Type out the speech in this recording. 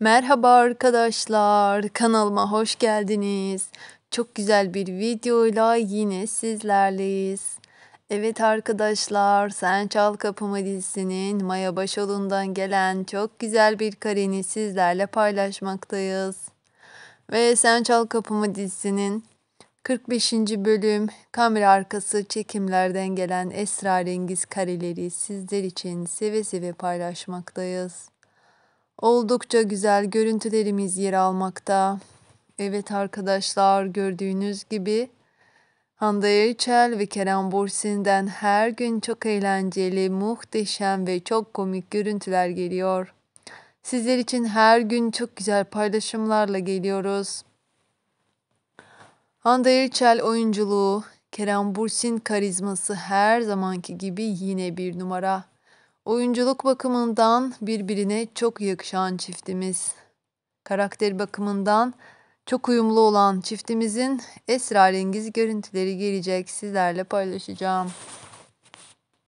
Merhaba arkadaşlar, kanalıma hoş geldiniz. Çok güzel bir videoyla yine sizlerleyiz. Evet arkadaşlar, Sen Çal Kapımı dizisinin Maya Başolundan gelen çok güzel bir kareni sizlerle paylaşmaktayız. Ve Sen Çal Kapımı dizisinin 45. bölüm kamera arkası çekimlerden gelen esrarengiz kareleri sizler için seve seve paylaşmaktayız. Oldukça güzel görüntülerimiz yer almakta. Evet arkadaşlar gördüğünüz gibi Hande Yüçel ve Kerem Bursin'den her gün çok eğlenceli, muhteşem ve çok komik görüntüler geliyor. Sizler için her gün çok güzel paylaşımlarla geliyoruz. Hande Yüçel oyunculuğu, Kerem Bursin karizması her zamanki gibi yine bir numara. Oyunculuk bakımından birbirine çok yakışan çiftimiz. Karakter bakımından çok uyumlu olan çiftimizin esrarengiz görüntüleri gelecek sizlerle paylaşacağım.